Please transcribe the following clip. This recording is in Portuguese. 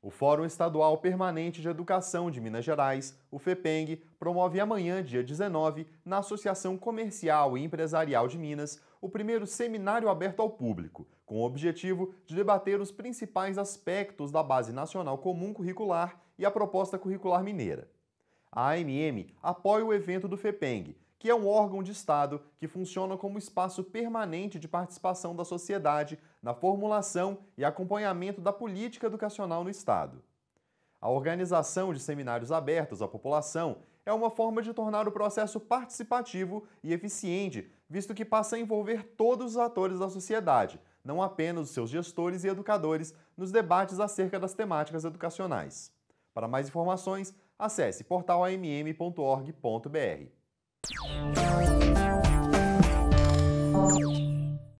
O Fórum Estadual Permanente de Educação de Minas Gerais, o FEPENG, promove amanhã, dia 19, na Associação Comercial e Empresarial de Minas, o primeiro seminário aberto ao público, com o objetivo de debater os principais aspectos da Base Nacional Comum Curricular e a proposta curricular mineira. A AMM apoia o evento do FEPENG, que é um órgão de Estado que funciona como espaço permanente de participação da sociedade na formulação e acompanhamento da política educacional no Estado. A organização de seminários abertos à população é uma forma de tornar o processo participativo e eficiente, visto que passa a envolver todos os atores da sociedade, não apenas os seus gestores e educadores, nos debates acerca das temáticas educacionais. Para mais informações, Acesse portal.amm.org.br.